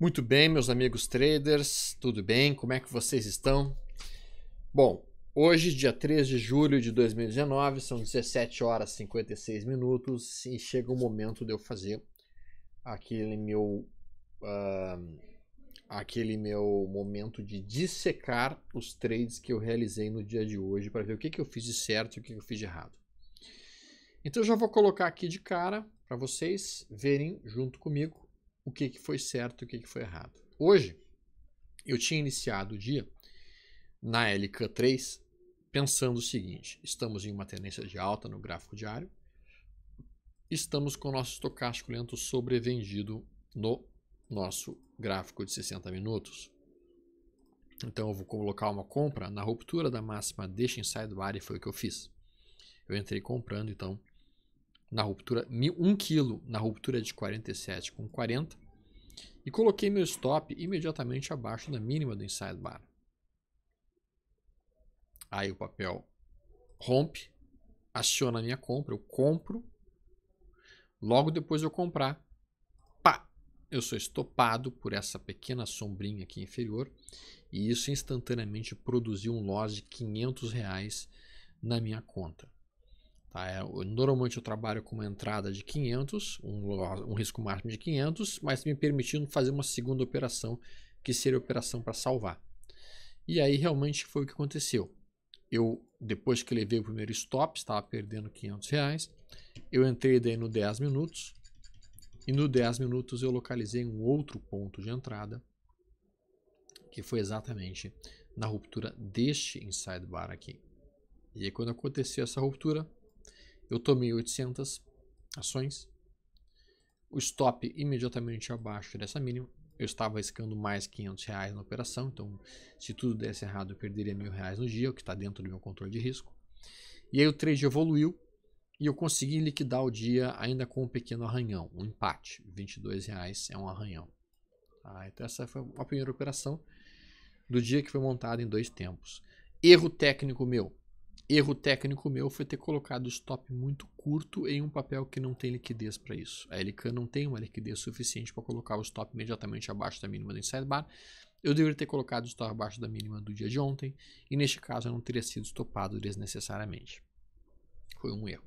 Muito bem, meus amigos traders, tudo bem? Como é que vocês estão? Bom, hoje, dia 3 de julho de 2019, são 17 horas e 56 minutos e chega o momento de eu fazer aquele meu. Uh, aquele meu momento de dissecar os trades que eu realizei no dia de hoje para ver o que, que eu fiz de certo e o que, que eu fiz de errado. Então, eu já vou colocar aqui de cara para vocês verem junto comigo o que, que foi certo e o que, que foi errado. Hoje, eu tinha iniciado o dia na LK3 pensando o seguinte: estamos em uma tendência de alta no gráfico diário, estamos com o nosso estocástico lento sobrevendido no nosso gráfico de 60 minutos. Então eu vou colocar uma compra na ruptura da máxima deixa inside do ar e foi o que eu fiz. Eu entrei comprando então na ruptura 1 kg na ruptura de 47 com 40 e coloquei meu stop imediatamente abaixo da mínima do inside bar. Aí o papel rompe, aciona a minha compra, eu compro. Logo depois eu comprar, pá, eu sou estopado por essa pequena sombrinha aqui inferior e isso instantaneamente produziu um loss de 500 reais na minha conta normalmente tá? é, eu trabalho com uma entrada de 500, um, um risco máximo de 500, mas me permitindo fazer uma segunda operação, que seria a operação para salvar. E aí realmente foi o que aconteceu. Eu, depois que levei o primeiro stop, estava perdendo 500 reais, eu entrei daí no 10 minutos, e no 10 minutos eu localizei um outro ponto de entrada, que foi exatamente na ruptura deste inside bar aqui. E aí, quando aconteceu essa ruptura, eu tomei 800 ações. O stop imediatamente abaixo dessa mínima. Eu estava arriscando mais 500 reais na operação, então se tudo desse errado eu perderia mil reais no dia, o que está dentro do meu controle de risco. E aí o trade evoluiu e eu consegui liquidar o dia ainda com um pequeno arranhão, um empate. 22 reais é um arranhão. Tá? Então essa foi a primeira operação do dia que foi montada em dois tempos. Erro técnico meu, Erro técnico meu foi ter colocado o stop muito curto em um papel que não tem liquidez para isso. A LK não tem uma liquidez suficiente para colocar o stop imediatamente abaixo da mínima do inside bar. Eu deveria ter colocado o stop abaixo da mínima do dia de ontem e neste caso eu não teria sido stopado desnecessariamente. Foi um erro.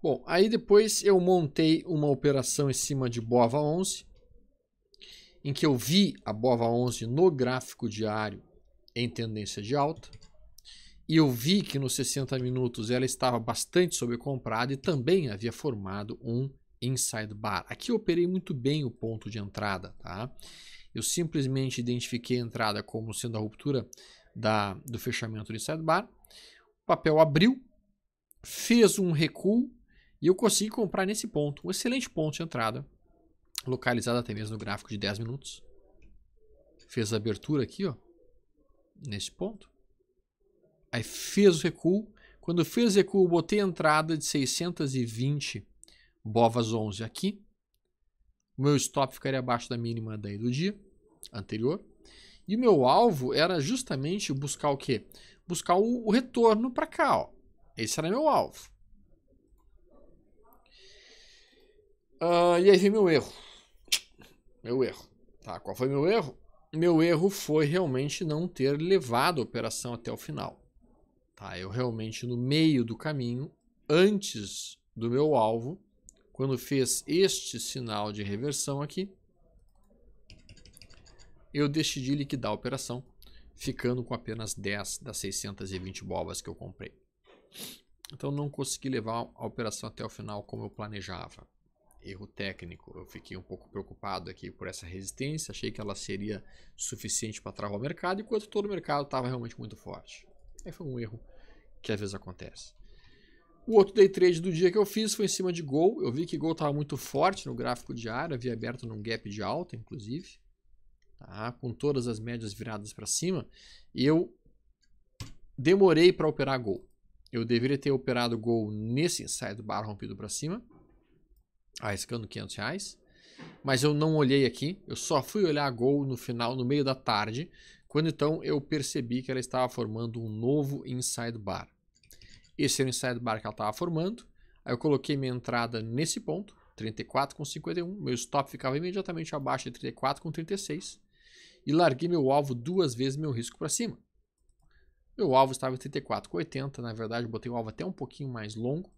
Bom, aí depois eu montei uma operação em cima de Bova 11, em que eu vi a Bova 11 no gráfico diário em tendência de alta e eu vi que nos 60 minutos ela estava bastante sobrecomprada e também havia formado um inside bar. Aqui eu operei muito bem o ponto de entrada, tá? Eu simplesmente identifiquei a entrada como sendo a ruptura da, do fechamento do inside bar. O papel abriu, fez um recuo e eu consegui comprar nesse ponto, um excelente ponto de entrada, localizado até mesmo no gráfico de 10 minutos. Fez a abertura aqui, ó, nesse ponto Aí fez o recuo. Quando fez o recuo, botei a entrada de 620 bovas 11 aqui. O meu stop ficaria abaixo da mínima daí do dia anterior. E o meu alvo era justamente buscar o quê? Buscar o, o retorno para cá. Ó. Esse era meu alvo. Uh, e aí vem meu erro. Meu erro. Tá, qual foi meu erro? Meu erro foi realmente não ter levado a operação até o final. Tá, eu realmente no meio do caminho, antes do meu alvo, quando fez este sinal de reversão aqui, eu decidi liquidar a operação, ficando com apenas 10 das 620 bobas que eu comprei. Então não consegui levar a operação até o final como eu planejava. Erro técnico, eu fiquei um pouco preocupado aqui por essa resistência, achei que ela seria suficiente para travar o mercado, enquanto todo o mercado estava realmente muito forte. Aí foi um erro que às vezes acontece. O outro day trade do dia que eu fiz foi em cima de Gol. Eu vi que Gol estava muito forte no gráfico diário, havia aberto num gap de alta, inclusive, tá? com todas as médias viradas para cima. E eu demorei para operar Gol. Eu deveria ter operado Gol nesse inside bar rompido para cima, arriscando 500 reais. Mas eu não olhei aqui, eu só fui olhar Gol no final, no meio da tarde, quando então eu percebi que ela estava formando um novo inside bar. Esse era o inside bar que ela estava formando. Aí eu coloquei minha entrada nesse ponto, 34,51. Meu stop ficava imediatamente abaixo de 34,36. E larguei meu alvo duas vezes meu risco para cima. Meu alvo estava em 34,80. Na verdade, botei o alvo até um pouquinho mais longo.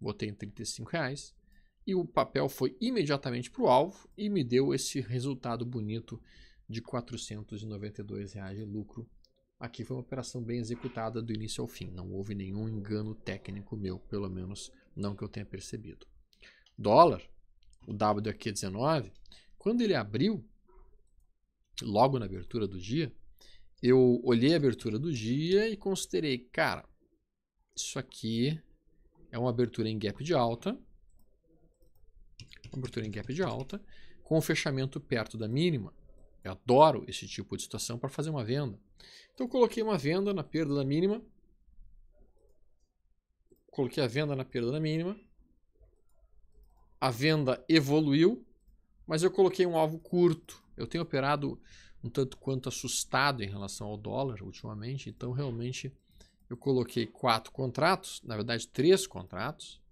Botei em 35 reais. E o papel foi imediatamente para o alvo e me deu esse resultado bonito de R$ reais de lucro. Aqui foi uma operação bem executada do início ao fim, não houve nenhum engano técnico meu, pelo menos não que eu tenha percebido. Dólar, o WQ19, é quando ele abriu, logo na abertura do dia, eu olhei a abertura do dia e considerei, cara, isso aqui é uma abertura em gap de alta, abertura em gap de alta, com o fechamento perto da mínima, eu adoro esse tipo de situação para fazer uma venda. Então coloquei uma venda na perda da mínima. Coloquei a venda na perda da mínima. A venda evoluiu, mas eu coloquei um alvo curto. Eu tenho operado um tanto quanto assustado em relação ao dólar ultimamente, então realmente eu coloquei quatro contratos, na verdade três contratos,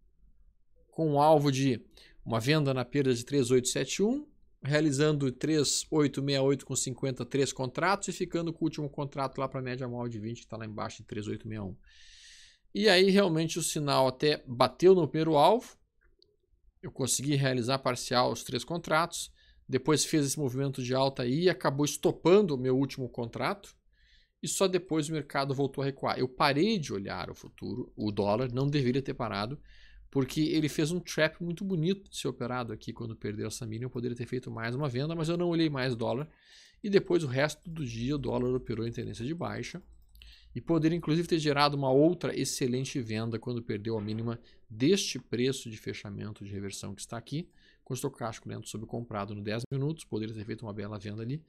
com um alvo de uma venda na perda de 3871, realizando 3868 com 53 contratos e ficando com o último contrato lá para a média móvel de 20, que está lá embaixo de 3861. E aí realmente o sinal até bateu no primeiro alvo. Eu consegui realizar parcial os três contratos. Depois fez esse movimento de alta aí e acabou estopando o meu último contrato. E só depois o mercado voltou a recuar. Eu parei de olhar o futuro, o dólar, não deveria ter parado porque ele fez um trap muito bonito de ser operado aqui quando perdeu essa mínima. Eu poderia ter feito mais uma venda, mas eu não olhei mais dólar. E depois o resto do dia o dólar operou em tendência de baixa. E poderia inclusive ter gerado uma outra excelente venda quando perdeu a mínima deste preço de fechamento de reversão que está aqui com o estocástico dentro sobre comprado no 10 minutos, poderia ter feito uma bela venda ali.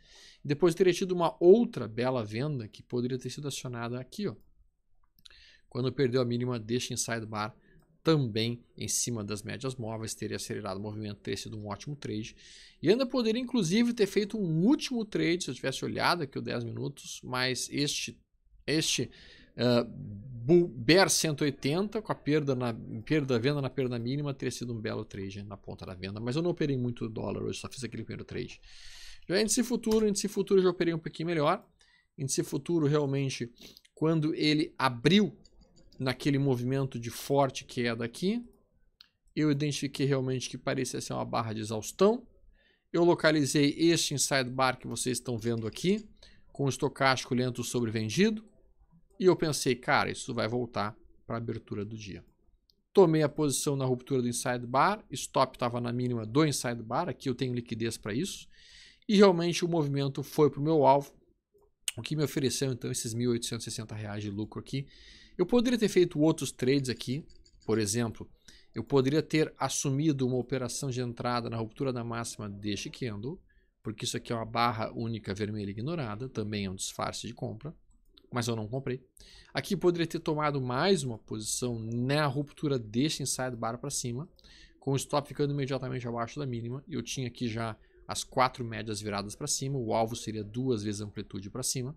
E depois teria tido uma outra bela venda que poderia ter sido acionada aqui, ó. Quando perdeu a mínima deste inside bar também em cima das médias móveis, teria acelerado o movimento, teria sido um ótimo trade. E ainda poderia, inclusive, ter feito um último trade, se eu tivesse olhado aqui o 10 minutos, mas este, este uh, Bear 180, com a perda na perda, venda na perda mínima, teria sido um belo trade na ponta da venda. Mas eu não operei muito dólar hoje, só fiz aquele primeiro trade. Já índice futuro, índice futuro já operei um pouquinho melhor. Índice futuro realmente, quando ele abriu naquele movimento de forte queda é aqui. Eu identifiquei realmente que parecia ser uma barra de exaustão. Eu localizei este inside bar que vocês estão vendo aqui, com o estocástico lento sobrevendido. E eu pensei, cara, isso vai voltar para a abertura do dia. Tomei a posição na ruptura do inside bar, stop estava na mínima do inside bar, aqui eu tenho liquidez para isso. E realmente o movimento foi para o meu alvo, o que me ofereceu então esses R$ 1.860 de lucro aqui eu poderia ter feito outros trades aqui, por exemplo, eu poderia ter assumido uma operação de entrada na ruptura da máxima deste candle, porque isso aqui é uma barra única vermelha ignorada, também é um disfarce de compra, mas eu não comprei. Aqui poderia ter tomado mais uma posição na ruptura deste inside bar para cima, com o stop ficando imediatamente abaixo da mínima, eu tinha aqui já as quatro médias viradas para cima, o alvo seria duas vezes a amplitude para cima.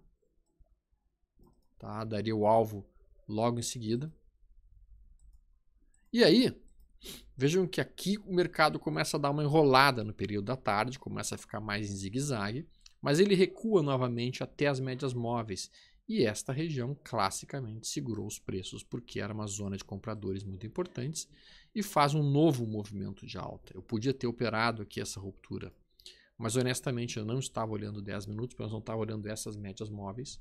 Tá? Daria o alvo logo em seguida. E aí, vejam que aqui o mercado começa a dar uma enrolada no período da tarde, começa a ficar mais em zigue-zague, mas ele recua novamente até as médias móveis. E esta região classicamente segurou os preços porque era uma zona de compradores muito importantes e faz um novo movimento de alta. Eu podia ter operado aqui essa ruptura, mas honestamente eu não estava olhando 10 minutos, eu não estava olhando essas médias móveis.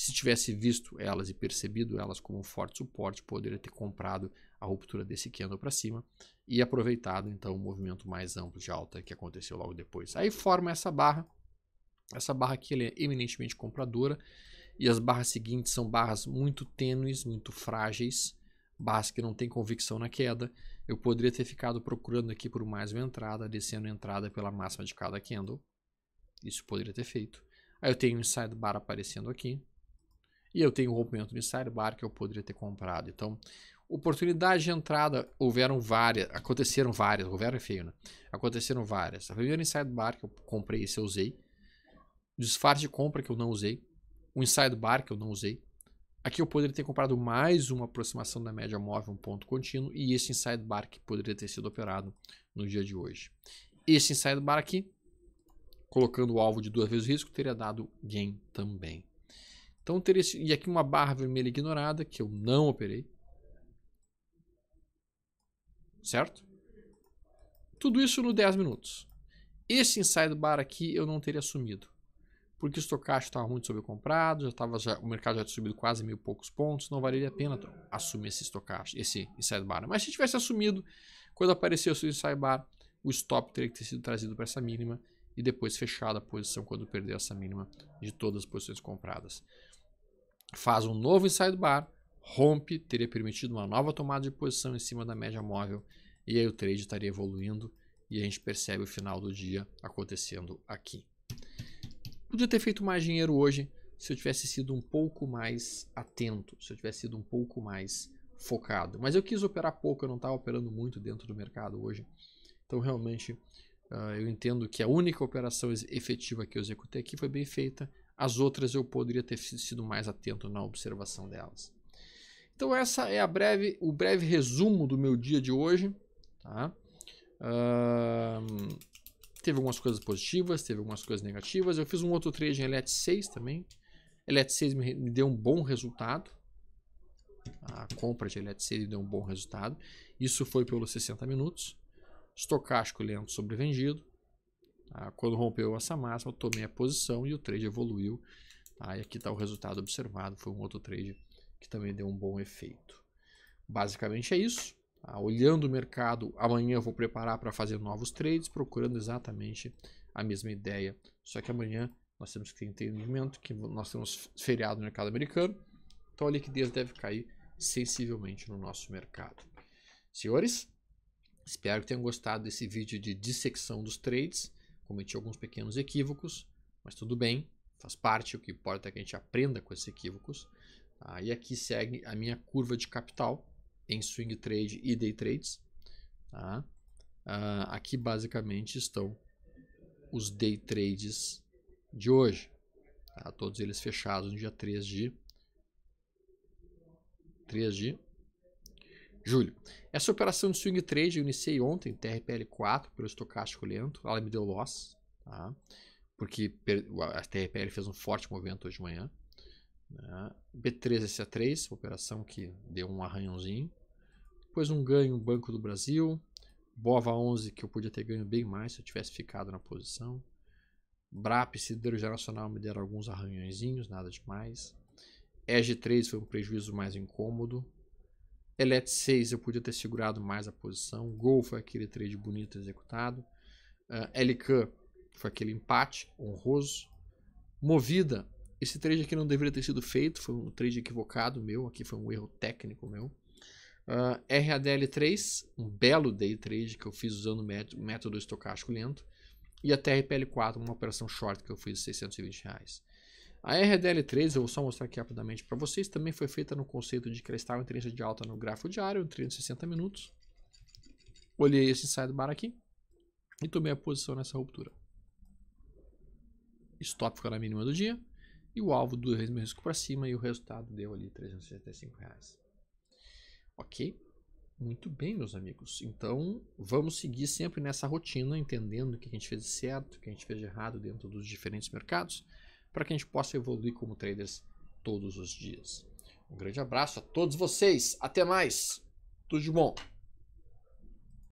Se tivesse visto elas e percebido elas como um forte suporte, poderia ter comprado a ruptura desse candle para cima e aproveitado então o movimento mais amplo de alta que aconteceu logo depois. Aí forma essa barra. Essa barra aqui é eminentemente compradora e as barras seguintes são barras muito tênues, muito frágeis, barras que não têm convicção na queda. Eu poderia ter ficado procurando aqui por mais uma entrada, descendo a entrada pela máxima de cada candle. Isso poderia ter feito. Aí eu tenho um inside bar aparecendo aqui. E eu tenho o rompimento do inside bar que eu poderia ter comprado. Então, oportunidade de entrada houveram várias, aconteceram várias, houveram é feio, né? Aconteceram várias. A primeira inside bar que eu comprei, esse eu usei. Disfarce de compra que eu não usei. O inside bar que eu não usei. Aqui eu poderia ter comprado mais uma aproximação da média móvel, um ponto contínuo, e esse inside bar que poderia ter sido operado no dia de hoje. Esse inside bar aqui, colocando o alvo de duas vezes o risco, teria dado gain também. Então teria e aqui uma barra vermelha ignorada que eu não operei. Certo? Tudo isso no 10 minutos. Esse inside bar aqui eu não teria assumido. Porque o estocástico estava muito sobrecomprado, já tava, já, o mercado já tinha subido quase mil poucos pontos, não valeria a pena assumir esse estocástico, esse inside bar. Mas se tivesse assumido, quando apareceu o inside bar, o stop teria que ter sido trazido para essa mínima e depois fechada a posição quando perdeu essa mínima de todas as posições compradas faz um novo inside bar, rompe, teria permitido uma nova tomada de posição em cima da média móvel e aí o trade estaria evoluindo e a gente percebe o final do dia acontecendo aqui. Podia ter feito mais dinheiro hoje se eu tivesse sido um pouco mais atento, se eu tivesse sido um pouco mais focado. Mas eu quis operar pouco, eu não estava operando muito dentro do mercado hoje. Então realmente ah, eu entendo que a única operação efetiva que eu executei aqui foi bem feita. As outras eu poderia ter sido mais atento na observação delas. Então essa é a breve, o breve resumo do meu dia de hoje. Tá? Uh, teve algumas coisas positivas, teve algumas coisas negativas. Eu fiz um outro trade em Elet 6 também. Elet 6 me, me, deu um bom resultado. A compra de Elet 6 me deu um bom resultado. Isso foi pelos 60 minutos. Estocástico lento sobrevendido. Ah, quando rompeu essa máxima, eu tomei a posição e o trade evoluiu. Tá? E aqui está o resultado observado. Foi um outro trade que também deu um bom efeito. Basicamente é isso. Tá? Olhando o mercado, amanhã eu vou preparar para fazer novos trades, procurando exatamente a mesma ideia. Só que amanhã nós temos que ter entendimento que nós temos feriado no mercado americano. Então a liquidez deve cair sensivelmente no nosso mercado. Senhores, espero que tenham gostado desse vídeo de dissecção dos trades cometi alguns pequenos equívocos, mas tudo bem, faz parte. O que importa é que a gente aprenda com esses equívocos. Tá? E aqui segue a minha curva de capital em swing trade e day trades. Tá? Ah, aqui basicamente estão os day trades de hoje. Tá? Todos eles fechados no dia 3 de 3 de Julho. Essa operação de swing trade eu iniciei ontem, TRPL4, pelo estocástico lento. Ela me deu loss, tá? porque a TRPL fez um forte movimento hoje de manhã. Né? B3SA3, operação que deu um arranhãozinho. Depois um ganho Banco do Brasil. Bova 11, que eu podia ter ganho bem mais se eu tivesse ficado na posição. BRAP e Siderurgia Nacional me deram alguns arranhãozinhos, nada demais. EG3 foi um prejuízo mais incômodo, Elet 6 é eu podia ter segurado mais a posição. Gol foi aquele trade bonito executado. Uh, ah, LK foi aquele empate honroso. Movida, esse trade aqui não deveria ter sido feito, foi um trade equivocado meu, aqui foi um erro técnico meu. Uh, ah, RADL3, um belo day trade que eu fiz usando o método estocástico lento. E a TRPL4, uma operação short que eu fiz de 620 reais. A RDL3, eu vou só mostrar aqui rapidamente para vocês, também foi feita no conceito de cristal em trincha de alta no gráfico diário, em 360 minutos. Olhei esse sidebar aqui e tomei a posição nessa ruptura. Stop ficou na mínima do dia e o alvo do mesmo risco para cima e o resultado deu ali 365 reais. Ok? Muito bem, meus amigos. Então, vamos seguir sempre nessa rotina, entendendo o que a gente fez de certo, o que a gente fez de errado dentro dos diferentes mercados para que a gente possa evoluir como traders todos os dias. Um grande abraço a todos vocês, até mais, tudo de bom!